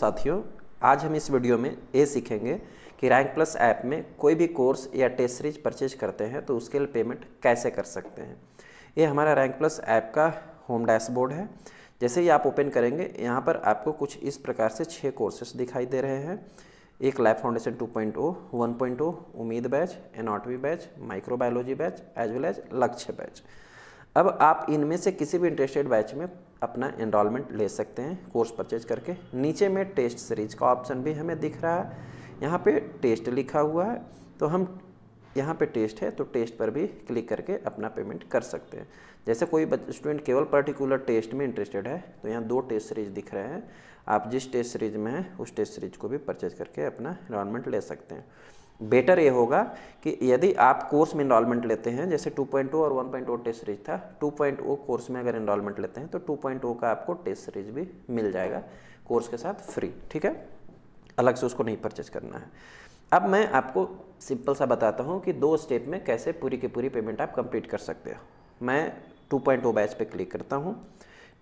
साथियों आज हम इस वीडियो में ये सीखेंगे कि रैंक प्लस ऐप में कोई भी कोर्स या टेस्ट सीरीज परचेज करते हैं तो उसके लिए पेमेंट कैसे कर सकते हैं ये हमारा रैंक प्लस ऐप का होम डैशबोर्ड है जैसे ही आप ओपन करेंगे यहाँ पर आपको कुछ इस प्रकार से छः कोर्सेज दिखाई दे रहे हैं एक lab foundation 2.0, point Ummeed batch एनॉटवी batch microbiology batch as well as Lakshya batch अब आप इनमें से किसी भी इंटरेस्टेड बैच में अपना इनरोलमेंट ले सकते हैं कोर्स परचेज करके नीचे में टेस्ट सीरीज का ऑप्शन भी हमें दिख रहा है यहाँ पे टेस्ट लिखा हुआ है तो हम यहाँ पे टेस्ट है तो टेस्ट पर भी क्लिक करके अपना पेमेंट कर सकते हैं जैसे कोई स्टूडेंट केवल पर्टिकुलर टेस्ट में इंटरेस्टेड है तो यहाँ दो टेस्ट सीरीज दिख रहे हैं आप जिस टेस्ट सीरीज में हैं उस टेस्ट सीरीज को भी परचेज करके अपना इनरोलमेंट ले सकते हैं बेटर ये होगा कि यदि आप कोर्स में इनरोलमेंट लेते हैं जैसे 2.0 और 1.0 टेस्ट सीरीज था 2.0 कोर्स में अगर इनरोलमेंट लेते हैं तो 2.0 का आपको टेस्ट सीरीज भी मिल जाएगा कोर्स के साथ फ्री ठीक है अलग से उसको नहीं परचेज करना है अब मैं आपको सिंपल सा बताता हूँ कि दो स्टेप में कैसे पूरी की पूरी पेमेंट आप कंप्लीट कर सकते हो मैं 2.0 बैच पे क्लिक करता हूँ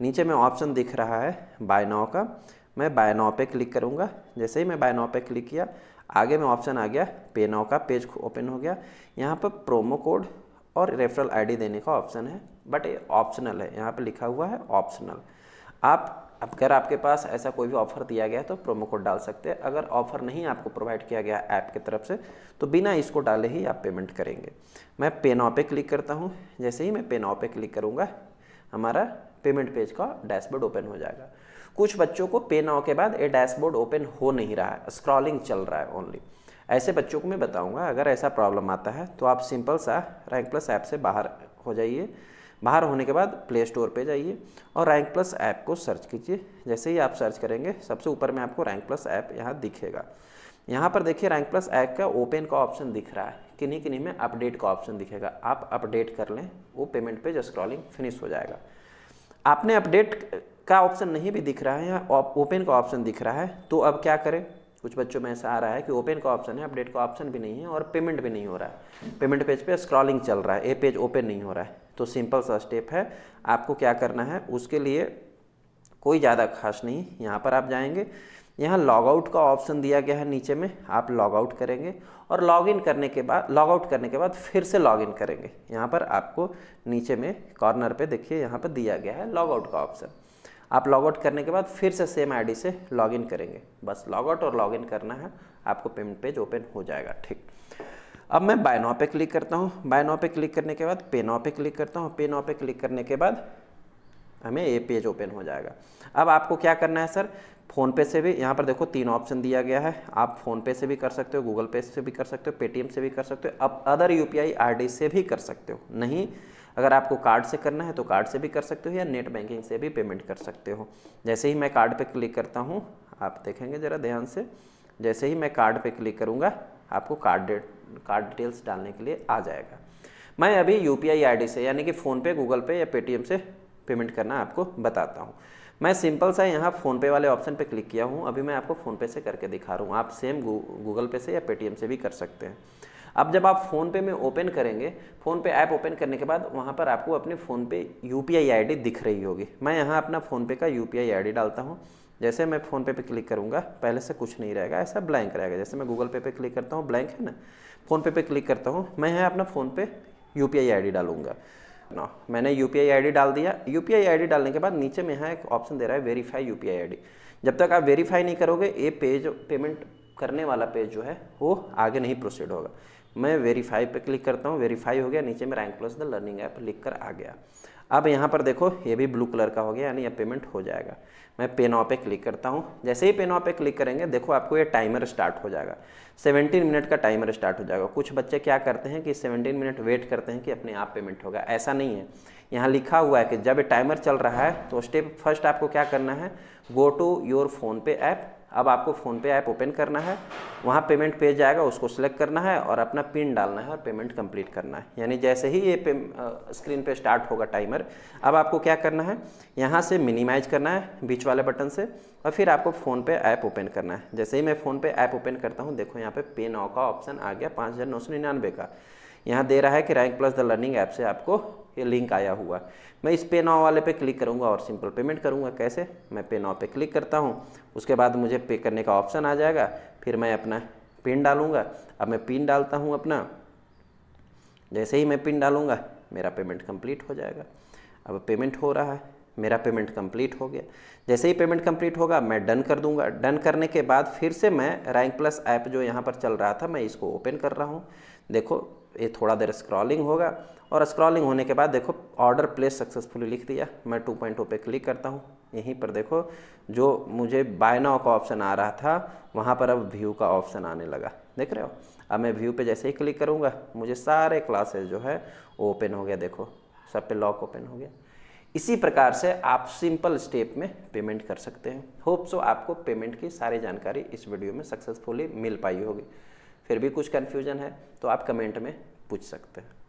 नीचे में ऑप्शन दिख रहा है बाय नाव का मैं बायनाव पे क्लिक करूँगा जैसे ही मैं बायनाव पे क्लिक किया आगे में ऑप्शन आ गया पे नाव का पेज ओपन हो गया यहाँ पर प्रोमो कोड और रेफरल आईडी देने का ऑप्शन है बट ये ऑप्शनल है यहाँ पे लिखा हुआ है ऑप्शनल आप अगर आपके पास ऐसा कोई भी ऑफर दिया गया है तो प्रोमो कोड डाल सकते हैं अगर ऑफर नहीं आपको प्रोवाइड किया गया ऐप की तरफ से तो बिना इसको डाले ही आप पेमेंट करेंगे मैं पे नाव पे क्लिक करता हूँ जैसे ही मैं पे नाव पे क्लिक करूँगा हमारा पेमेंट पेज का डैशबोर्ड ओपन हो जाएगा कुछ बच्चों को पे नाव के बाद ए डैशबोर्ड ओपन हो नहीं रहा है स्क्रॉलिंग चल रहा है ओनली ऐसे बच्चों को मैं बताऊंगा अगर ऐसा प्रॉब्लम आता है तो आप सिंपल सा रैंक प्लस ऐप से बाहर हो जाइए बाहर होने के बाद प्ले स्टोर पे जाइए और रैंक प्लस ऐप को सर्च कीजिए जैसे ही आप सर्च करेंगे सबसे ऊपर में आपको रैंक प्लस ऐप यहाँ दिखेगा यहाँ पर देखिए रैंक प्लस ऐप का ओपन का ऑप्शन दिख रहा है किन्हीं किन्हीं में अपडेट का ऑप्शन दिखेगा आप अपडेट कर लें वो पेमेंट पेज स्क्रॉलिंग फिनिश हो जाएगा आपने अपडेट का ऑप्शन नहीं भी दिख रहा है या ओपन का ऑप्शन दिख रहा है तो अब क्या करें कुछ बच्चों में ऐसा आ रहा है कि ओपन का ऑप्शन है अपडेट का ऑप्शन भी नहीं है और पेमेंट भी नहीं हो रहा है पेमेंट पेज पे स्क्रॉलिंग चल रहा है ए पेज ओपन नहीं हो रहा है तो सिंपल सा स्टेप है आपको क्या करना है उसके लिए कोई ज़्यादा खास नहीं यहाँ पर आप जाएंगे यहाँ लॉगआउट का ऑप्शन दिया गया है नीचे में आप लॉगआउट करेंगे और लॉगिन करने के बाद लॉगआउट करने के बाद फिर से लॉगिन करेंगे यहाँ पर आपको नीचे में कॉर्नर पे देखिए यहाँ पर दिया गया है लॉगआउट का ऑप्शन आप लॉगआउट करने के बाद फिर से सेम आईडी से लॉगिन करेंगे बस लॉगआउट और लॉगिन करना है आपको पेमेंट पेज ओपन हो जाएगा ठीक अब मैं बाय नाउ पे क्लिक करता हूँ बाय नाउ पे क्लिक करने के बाद पे नाउ पे क्लिक करता हूँ पे नाउ पे क्लिक करने के बाद हमें ये पेज ओपन हो जाएगा अब आपको क्या करना है सर फ़ोनपे से भी यहाँ पर देखो तीन ऑप्शन दिया गया है आप फ़ोनपे से भी कर सकते हो गूगल पे से भी कर सकते हो पेटीएम से भी कर सकते हो अब अदर यू पी से भी कर सकते हो नहीं अगर आपको कार्ड से करना है तो कार्ड से भी कर सकते हो या नेट बैंकिंग से भी पेमेंट कर सकते हो जैसे ही मैं कार्ड पर क्लिक करता हूँ आप देखेंगे ज़रा ध्यान से जैसे ही मैं कार्ड पर क्लिक करूँगा आपको कार्ड कार्ड डिटेल्स डालने के लिए आ जाएगा मैं अभी यू पी से यानी कि फ़ोनपे गूगल पे या पेटीएम से पेमेंट करना आपको बताता हूँ मैं सिंपल सा यहाँ फ़ोनपे वाले ऑप्शन पे क्लिक किया हूँ अभी मैं आपको फ़ोनपे से करके दिखा रहा हूँ आप सेम गूगल पे से या पेटीएम से भी कर सकते हैं अब जब आप फ़ोनपे में ओपन करेंगे फ़ोनपे ऐप ओपन करने के बाद वहाँ पर आपको अपने फ़ोनपे यू पी दिख रही होगी मैं यहाँ अपना फ़ोनपे का यू पी डालता हूँ जैसे मैं फ़ोनपे पे क्लिक करूँगा पहले से कुछ नहीं रहेगा ऐसा ब्लैंक रहेगा जैसे मैं गूगल पे पे क्लिक करता हूँ ब्लैंक है ना फ़ोनपे पे क्लिक करता हूँ मैं यहाँ अपना फ़ोनपे यू पी आई डालूंगा ना मैंने यू पी आई डाल दिया यू पी आई डालने के बाद नीचे में यहाँ एक ऑप्शन दे रहा है वेरीफाई यू पी जब तक आप वेरीफाई नहीं करोगे ये पेज पेमेंट करने वाला पेज जो है वो आगे नहीं प्रोसीड होगा मैं वेरीफाई पे क्लिक करता हूँ वेरीफाई हो गया नीचे में Rank Plus the learning app लिख कर आ गया अब यहाँ पर देखो ये भी ब्लू कलर का हो गया यानी यह पेमेंट हो जाएगा मैं पे नाव पे क्लिक करता हूँ जैसे ही पे नाव पे क्लिक करेंगे देखो आपको ये टाइमर स्टार्ट हो जाएगा 17 मिनट का टाइमर स्टार्ट हो जाएगा कुछ बच्चे क्या करते हैं कि 17 मिनट वेट करते हैं कि अपने आप पेमेंट होगा ऐसा नहीं है यहाँ लिखा हुआ है कि जब टाइमर चल रहा है तो स्टेप फर्स्ट आपको क्या करना है go to your PhonePe app अब आपको फ़ोनपे ऐप ओपन करना है वहाँ पेमेंट पेज आएगा उसको सिलेक्ट करना है और अपना पिन डालना है और पेमेंट कंप्लीट करना है यानी जैसे ही ये पे, आ, स्क्रीन पे स्टार्ट होगा टाइमर अब आपको क्या करना है यहाँ से मिनिमाइज करना है बीच वाले बटन से और फिर आपको फ़ोनपे ऐप ओपन करना है जैसे ही मैं फ़ोनपे ऐप ओपन करता हूँ देखो यहाँ पे पे नाव का ऑप्शन आ गया पाँच का यहाँ दे रहा है कि Rank Plus the learning app से आपको ये लिंक आया हुआ मैं इस पे नाव वाले पे क्लिक करूँगा और सिंपल पेमेंट करूँगा कैसे मैं पे नाव पे क्लिक करता हूँ उसके बाद मुझे पे करने का ऑप्शन आ जाएगा फिर मैं अपना पिन डालूँगा अब मैं पिन डालता हूँ अपना जैसे ही मैं पिन डालूँगा मेरा पेमेंट कम्प्लीट हो जाएगा अब पेमेंट हो रहा है मेरा पेमेंट कंप्लीट हो गया जैसे ही पेमेंट कंप्लीट होगा मैं डन कर दूंगा डन करने के बाद फिर से मैं रैंक प्लस ऐप जो यहाँ पर चल रहा था मैं इसको ओपन कर रहा हूँ देखो ये थोड़ा देर स्क्रॉलिंग होगा और स्क्रॉलिंग होने के बाद देखो ऑर्डर प्लेस सक्सेसफुली लिख दिया मैं टू पॉइंट टू पर क्लिक करता हूँ यहीं पर देखो जो मुझे बाय का ऑप्शन आ रहा था वहाँ पर अब व्यू का ऑप्शन आने लगा देख रहे हो अब मैं व्यू पे जैसे ही क्लिक करूँगा मुझे सारे क्लासेस जो है ओपन हो गया देखो सब पे लॉक ओपन हो गया इसी प्रकार से आप सिंपल स्टेप में पेमेंट कर सकते हैं होप सो आपको पेमेंट की सारी जानकारी इस वीडियो में सक्सेसफुली मिल पाई होगी फिर भी कुछ कन्फ्यूजन है तो आप कमेंट में पूछ सकते हैं